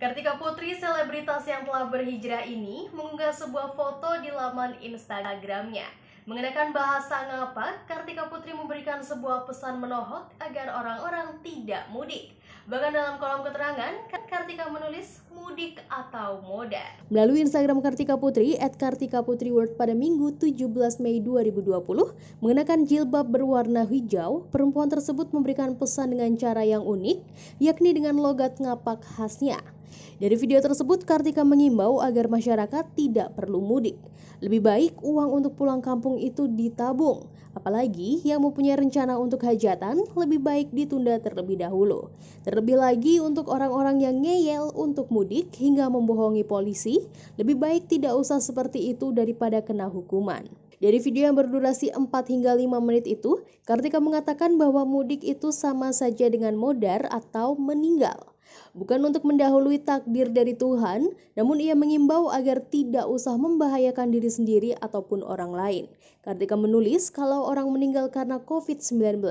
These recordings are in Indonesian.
Kartika Putri, selebritas yang telah berhijrah ini, mengunggah sebuah foto di laman Instagramnya. Mengenakan bahasa ngapak, Kartika Putri memberikan sebuah pesan menohok agar orang-orang tidak mudik. Bahkan dalam kolom keterangan, Kartika menulis mudik atau moda. Melalui Instagram Kartika Putri, at Kartika Putri World pada Minggu 17 Mei 2020, mengenakan jilbab berwarna hijau, perempuan tersebut memberikan pesan dengan cara yang unik, yakni dengan logat ngapak khasnya. Dari video tersebut, Kartika mengimbau agar masyarakat tidak perlu mudik. Lebih baik uang untuk pulang kampung itu ditabung. Apalagi yang mempunyai rencana untuk hajatan lebih baik ditunda terlebih dahulu. Terlebih lagi untuk orang-orang yang ngeyel untuk mudik hingga membohongi polisi, lebih baik tidak usah seperti itu daripada kena hukuman. Dari video yang berdurasi 4 hingga 5 menit itu, Kartika mengatakan bahwa mudik itu sama saja dengan modar atau meninggal. Bukan untuk mendahului takdir dari Tuhan, namun ia mengimbau agar tidak usah membahayakan diri sendiri ataupun orang lain. Kartika menulis, kalau orang meninggal karena COVID-19,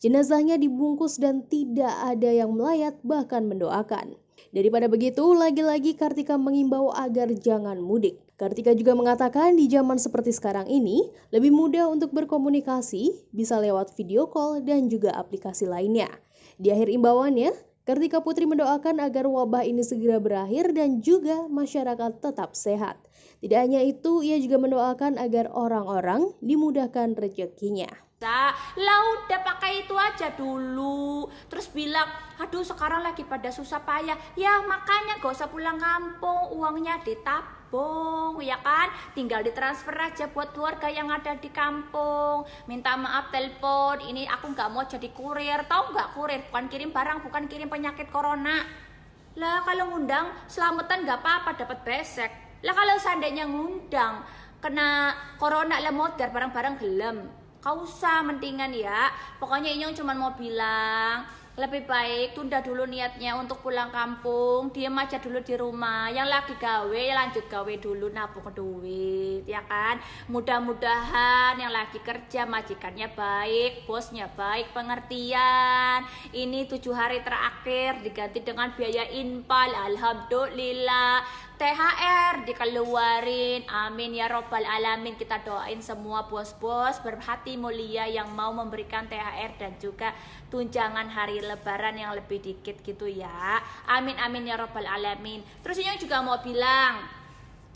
jenazahnya dibungkus dan tidak ada yang melayat bahkan mendoakan. Daripada begitu, lagi-lagi Kartika mengimbau agar jangan mudik. Kartika juga mengatakan di zaman seperti sekarang ini, lebih mudah untuk berkomunikasi, bisa lewat video call dan juga aplikasi lainnya. Di akhir imbauannya, Kartika Putri mendoakan agar wabah ini segera berakhir dan juga masyarakat tetap sehat. Tidak hanya itu, ia juga mendoakan agar orang-orang dimudahkan rezekinya. Lah udah pakai itu aja dulu Terus bilang Aduh sekarang lagi pada susah payah Ya makanya gak usah pulang kampung Uangnya ditap kampung ya kan tinggal ditransfer aja buat keluarga yang ada di kampung minta maaf telepon ini aku nggak mau jadi kurir tau nggak kurir bukan kirim barang bukan kirim penyakit corona lah kalau ngundang selamatan nggak apa-apa dapat besek lah kalau seandainya ngundang kena corona lah modar barang-barang gelem kau usah mendingan ya pokoknya inyong cuma mau bilang lebih baik tunda dulu niatnya untuk pulang kampung diem aja dulu di rumah yang lagi gawe ya lanjut gawe dulu nabung duit ya kan mudah-mudahan yang lagi kerja majikannya baik bosnya baik pengertian ini tujuh hari terakhir diganti dengan biaya impal alhamdulillah THR dikeluarin amin ya robbal alamin kita doain semua bos-bos berhati mulia yang mau memberikan THR dan juga tunjangan hari lebaran yang lebih dikit gitu ya amin amin ya robbal alamin terus ini juga mau bilang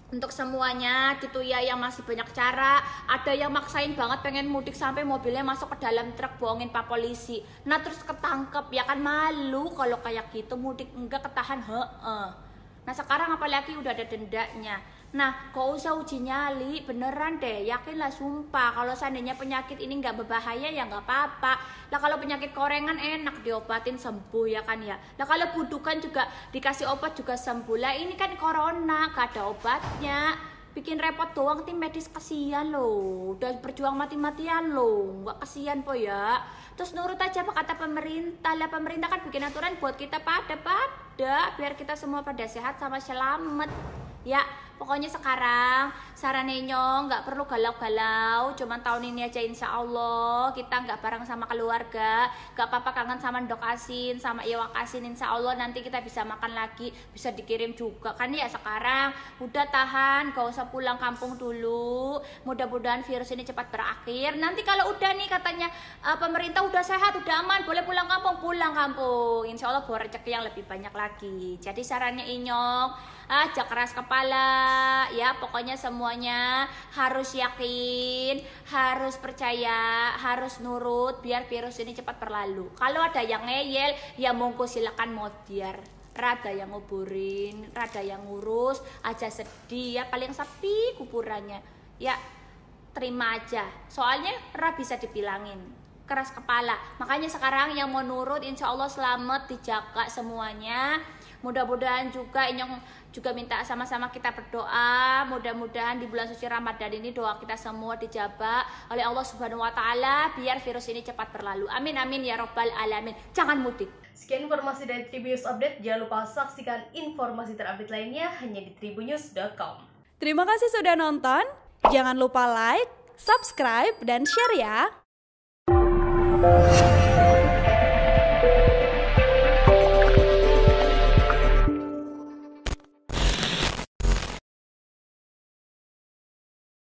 untuk semuanya gitu ya yang masih banyak cara ada yang maksain banget pengen mudik sampai mobilnya masuk ke dalam truk bohongin pak polisi nah terus ketangkep ya kan malu kalau kayak gitu mudik enggak ketahan heeh -he. Nah sekarang apalagi udah ada dendanya. Nah, kok usah uji nyali, beneran deh, yakinlah sumpah. Kalau seandainya penyakit ini nggak berbahaya ya nggak apa-apa. Lah kalau penyakit korengan enak diobatin sembuh ya kan ya. Lah kalau budukan juga dikasih obat juga sembuh. Lah ini kan corona, gak ada obatnya. Bikin repot doang tim medis kasihan loh. Udah berjuang mati-matian loh. Nggak kasihan po ya. Terus nurut aja apa kata pemerintah. Lah pemerintah kan bikin aturan buat kita pada-pada ada biar kita semua pada sehat sama selamat ya pokoknya sekarang saranenyong nggak perlu galau-galau cuman tahun ini aja insya Allah kita nggak bareng sama keluarga nggak apa-apa kangen sama dok asin sama iwa asin insya Allah nanti kita bisa makan lagi bisa dikirim juga kan ya sekarang udah tahan gak usah pulang kampung dulu mudah-mudahan virus ini cepat berakhir nanti kalau udah nih katanya eh, pemerintah udah sehat udah aman boleh pulang kampung pulang kampung insya Allah buat rezeki yang lebih banyak lagi jadi sarannya inyong ajak keras kepala kepala ya pokoknya semuanya harus yakin harus percaya harus nurut biar virus ini cepat berlalu kalau ada yang ngeyel ya monggo silakan modiar rada yang nguburin rada yang ngurus aja sedih ya paling sepi kuburannya ya terima aja soalnya ra bisa dibilangin keras kepala makanya sekarang yang mau nurut insya Allah selamat dijaga semuanya mudah-mudahan juga inyong juga minta sama-sama kita berdoa mudah-mudahan di bulan suci Ramadan ini doa kita semua dijabah oleh Allah Subhanahu wa taala biar virus ini cepat berlalu amin amin ya robbal alamin jangan mudik Sekian informasi dari Tribunnews Update. Jangan lupa saksikan informasi terupdate lainnya hanya di tribunnews.com. Terima kasih sudah nonton. Jangan lupa like, subscribe, dan share ya. Thank you.